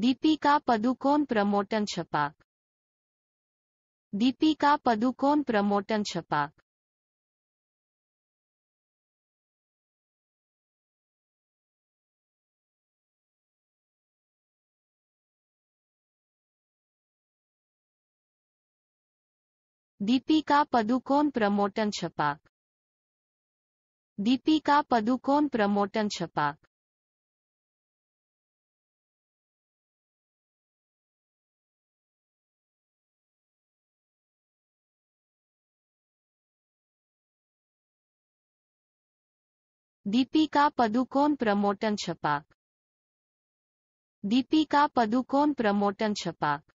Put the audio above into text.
Deepika Padukone प्रमोटन छपाक Deepika Padukone प्रमोटन छपाक Deepika Padukone प्रमोटन छपाक Deepika Padukone प्रमोटन छपाक Deepika Padukone प्रमोटन छपाक Deepika Padukone प्रमोटन छपाक